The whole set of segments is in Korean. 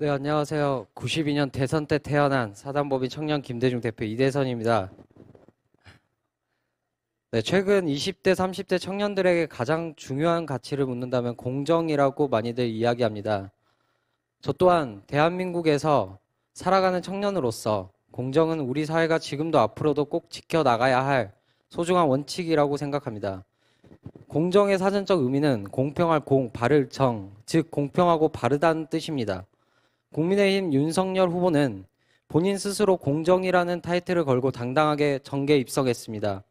네, 안녕하세요. 92년 대선 때 태어난 사단법인 청년 김대중 대표 이대선입니다. 네, 최근 20대, 30대 청년들에게 가장 중요한 가치를 묻는다면 공정이라고 많이들 이야기합니다. 저 또한 대한민국에서 살아가는 청년으로서 공정은 우리 사회가 지금도 앞으로도 꼭 지켜나가야 할 소중한 원칙이라고 생각합니다. 공정의 사전적 의미는 공평할 공, 바를 정, 즉 공평하고 바르다는 뜻입니다. 국민의힘 윤석열 후보는 본인 스스로 공정이라는 타이틀을 걸고 당당하게 정계에 입성했습니다.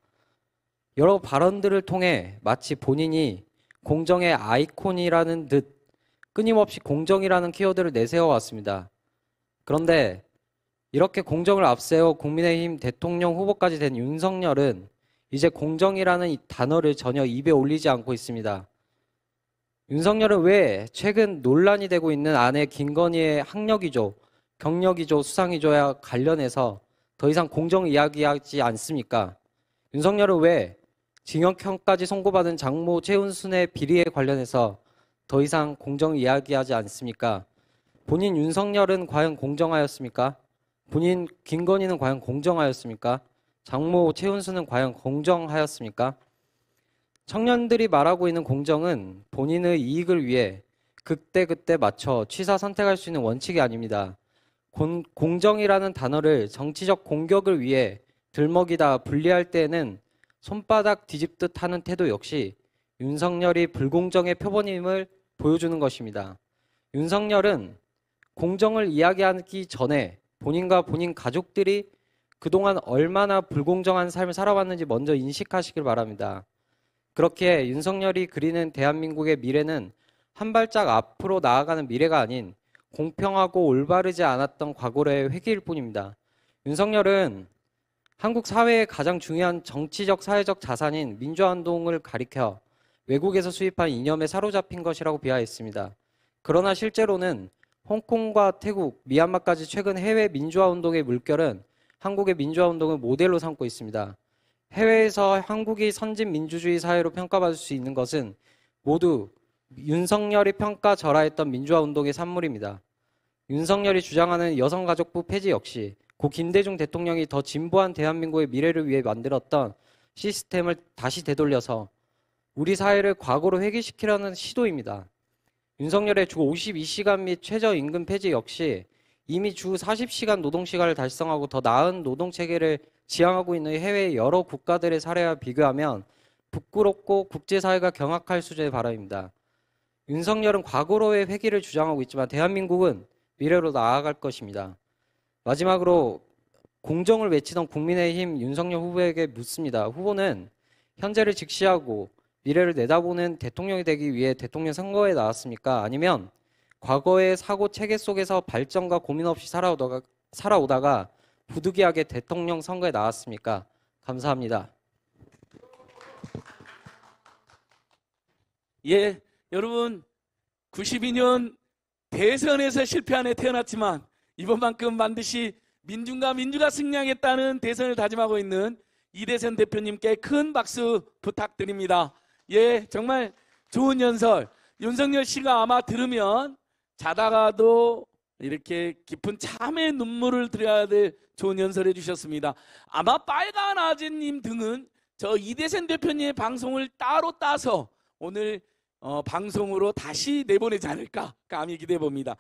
여러 발언들을 통해 마치 본인이 공정의 아이콘이라는 듯 끊임없이 공정이라는 키워드를 내세워 왔습니다. 그런데 이렇게 공정을 앞세워 국민의힘 대통령 후보까지 된 윤석열은 이제 공정이라는 단어를 전혀 입에 올리지 않고 있습니다. 윤석열은 왜 최근 논란이 되고 있는 아내 김건희의 학력이죠, 경력이죠, 수상이죠와 관련해서 더 이상 공정 이야기하지 않습니까? 윤석열은 왜 징역형까지 선고받은 장모 최은순의 비리에 관련해서 더 이상 공정 이야기하지 않습니까? 본인 윤석열은 과연 공정하였습니까? 본인 김건희는 과연 공정하였습니까? 장모 최은순은 과연 공정하였습니까? 청년들이 말하고 있는 공정은 본인의 이익을 위해 그때그때 맞춰 취사 선택할 수 있는 원칙이 아닙니다. 공, 공정이라는 단어를 정치적 공격을 위해 들먹이다 분리할 때에는 손바닥 뒤집듯 하는 태도 역시 윤석열이 불공정의 표본임을 보여주는 것입니다. 윤석열은 공정을 이야기하기 전에 본인과 본인 가족들이 그동안 얼마나 불공정한 삶을 살아왔는지 먼저 인식하시길 바랍니다. 그렇게 윤석열이 그리는 대한민국의 미래는 한 발짝 앞으로 나아가는 미래가 아닌 공평하고 올바르지 않았던 과거의 회기일 뿐입니다. 윤석열은 한국 사회의 가장 중요한 정치적 사회적 자산인 민주화운동을 가리켜 외국에서 수입한 이념에 사로잡힌 것이라고 비하했습니다. 그러나 실제로는 홍콩과 태국, 미얀마까지 최근 해외 민주화운동의 물결은 한국의 민주화운동을 모델로 삼고 있습니다. 해외에서 한국이 선진 민주주의 사회로 평가받을 수 있는 것은 모두 윤석열이 평가 절하했던 민주화 운동의 산물입니다. 윤석열이 주장하는 여성가족부 폐지 역시 고 김대중 대통령이 더 진보한 대한민국의 미래를 위해 만들었던 시스템을 다시 되돌려서 우리 사회를 과거로 회귀시키려는 시도입니다. 윤석열의 주 52시간 및 최저임금 폐지 역시 이미 주 40시간 노동시간을 달성하고 더 나은 노동체계를 지향하고 있는 해외 여러 국가들의 사례와 비교하면 부끄럽고 국제사회가 경악할 수준의 발언입니다. 윤석열은 과거로의 회기를 주장하고 있지만 대한민국은 미래로 나아갈 것입니다. 마지막으로 공정을 외치던 국민의힘 윤석열 후보에게 묻습니다. 후보는 현재를 직시하고 미래를 내다보는 대통령이 되기 위해 대통령 선거에 나왔습니까? 아니면 과거의 사고 체계 속에서 발전과 고민 없이 살아오다가, 살아오다가 부득이하게 대통령 선거에 나왔습니까? 감사합니다. 예, 여러분 92년 대선에서 실패한 해 태어났지만 이번만큼 반드시 민중과 민주가 승리하겠다는 대선을 다짐하고 있는 이대선 대표님께 큰 박수 부탁드립니다. 예, 정말 좋은 연설. 윤석열 씨가 아마 들으면 자다가도 이렇게 깊은 참의 눈물을 드려야 될 좋은 연설해 주셨습니다. 아마 빨간 아재님 등은 저 이대생 대표님의 방송을 따로 따서 오늘 어, 방송으로 다시 내보내지 않을까 감히 기대해 봅니다.